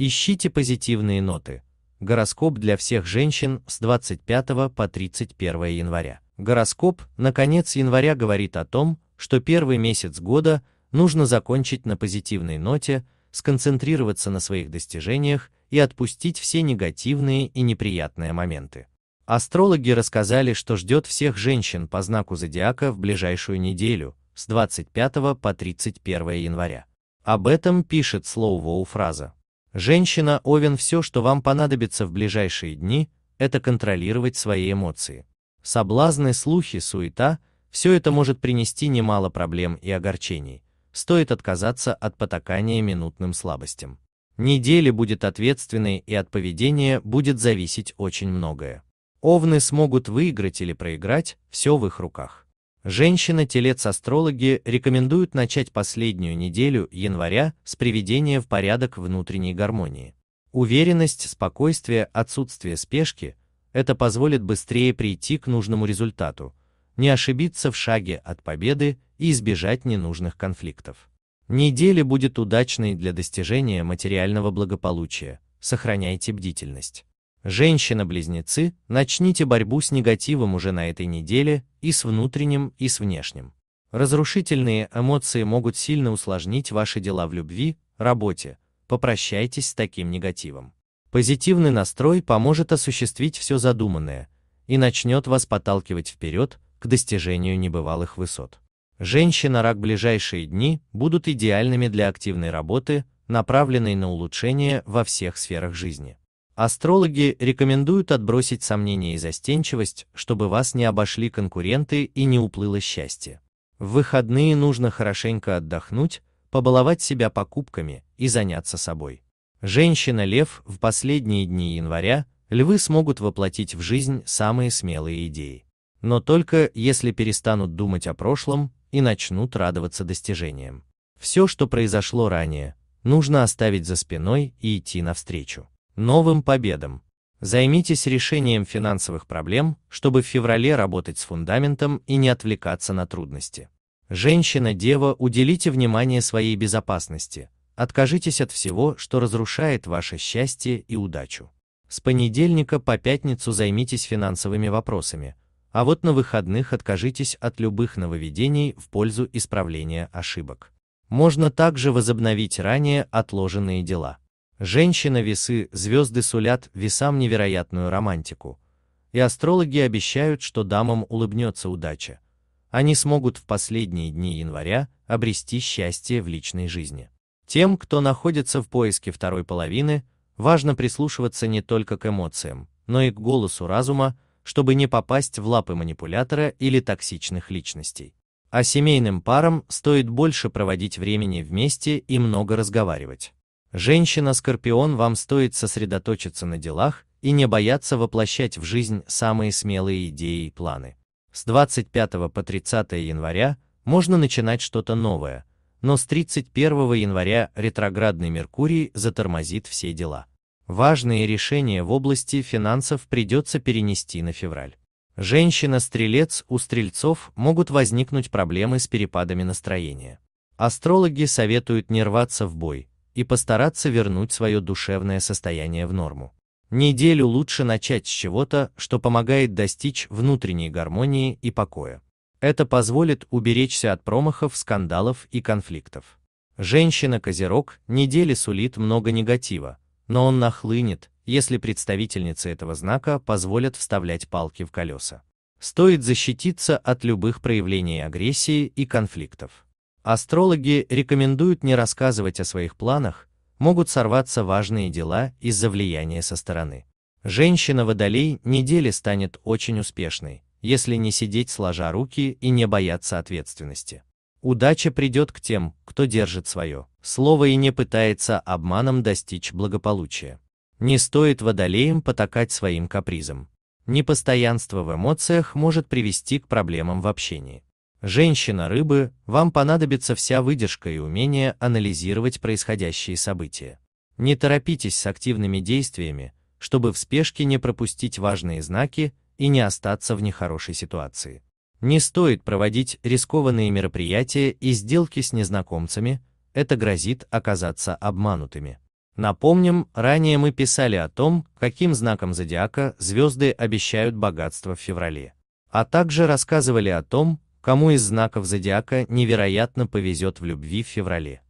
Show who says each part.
Speaker 1: Ищите позитивные ноты. Гороскоп для всех женщин с 25 по 31 января. Гороскоп на конец января говорит о том, что первый месяц года нужно закончить на позитивной ноте, сконцентрироваться на своих достижениях и отпустить все негативные и неприятные моменты. Астрологи рассказали, что ждет всех женщин по знаку зодиака в ближайшую неделю, с 25 по 31 января. Об этом пишет слово фраза. Женщина Овен все, что вам понадобится в ближайшие дни, это контролировать свои эмоции. Соблазны, слухи, суета – все это может принести немало проблем и огорчений. Стоит отказаться от потакания минутным слабостям. Неделя будет ответственной и от поведения будет зависеть очень многое. Овны смогут выиграть или проиграть, все в их руках. Женщины-телец-астрологи рекомендуют начать последнюю неделю января с приведения в порядок внутренней гармонии. Уверенность, спокойствие, отсутствие спешки – это позволит быстрее прийти к нужному результату, не ошибиться в шаге от победы и избежать ненужных конфликтов. Неделя будет удачной для достижения материального благополучия, сохраняйте бдительность. Женщина-близнецы, начните борьбу с негативом уже на этой неделе и с внутренним, и с внешним. Разрушительные эмоции могут сильно усложнить ваши дела в любви, работе. Попрощайтесь с таким негативом. Позитивный настрой поможет осуществить все задуманное и начнет вас подталкивать вперед к достижению небывалых высот. Женщина-рак ближайшие дни будут идеальными для активной работы, направленной на улучшение во всех сферах жизни. Астрологи рекомендуют отбросить сомнения и застенчивость, чтобы вас не обошли конкуренты и не уплыло счастье. В выходные нужно хорошенько отдохнуть, побаловать себя покупками и заняться собой. Женщина-лев в последние дни января львы смогут воплотить в жизнь самые смелые идеи. Но только если перестанут думать о прошлом и начнут радоваться достижениям. Все, что произошло ранее, нужно оставить за спиной и идти навстречу новым победам. Займитесь решением финансовых проблем, чтобы в феврале работать с фундаментом и не отвлекаться на трудности. Женщина-дева, уделите внимание своей безопасности, откажитесь от всего, что разрушает ваше счастье и удачу. С понедельника по пятницу займитесь финансовыми вопросами, а вот на выходных откажитесь от любых нововведений в пользу исправления ошибок. Можно также возобновить ранее отложенные дела. Женщина-весы, звезды сулят весам невероятную романтику. И астрологи обещают, что дамам улыбнется удача. Они смогут в последние дни января обрести счастье в личной жизни. Тем, кто находится в поиске второй половины, важно прислушиваться не только к эмоциям, но и к голосу разума, чтобы не попасть в лапы манипулятора или токсичных личностей. А семейным парам стоит больше проводить времени вместе и много разговаривать. Женщина-скорпион вам стоит сосредоточиться на делах и не бояться воплощать в жизнь самые смелые идеи и планы. С 25 по 30 января можно начинать что-то новое, но с 31 января ретроградный Меркурий затормозит все дела. Важные решения в области финансов придется перенести на февраль. Женщина-стрелец у стрельцов могут возникнуть проблемы с перепадами настроения. Астрологи советуют не рваться в бой, и постараться вернуть свое душевное состояние в норму. Неделю лучше начать с чего-то, что помогает достичь внутренней гармонии и покоя. Это позволит уберечься от промахов, скандалов и конфликтов. Женщина-козерог недели сулит много негатива, но он нахлынет, если представительницы этого знака позволят вставлять палки в колеса. Стоит защититься от любых проявлений агрессии и конфликтов. Астрологи рекомендуют не рассказывать о своих планах, могут сорваться важные дела из-за влияния со стороны. Женщина водолей недели станет очень успешной, если не сидеть сложа руки и не бояться ответственности. Удача придет к тем, кто держит свое слово и не пытается обманом достичь благополучия. Не стоит водолеям потакать своим капризом. Непостоянство в эмоциях может привести к проблемам в общении. Женщина-рыбы, вам понадобится вся выдержка и умение анализировать происходящие события. Не торопитесь с активными действиями, чтобы в спешке не пропустить важные знаки и не остаться в нехорошей ситуации. Не стоит проводить рискованные мероприятия и сделки с незнакомцами, это грозит оказаться обманутыми. Напомним, ранее мы писали о том, каким знаком зодиака звезды обещают богатство в феврале. А также рассказывали о том, Кому из знаков зодиака невероятно повезет в любви в феврале?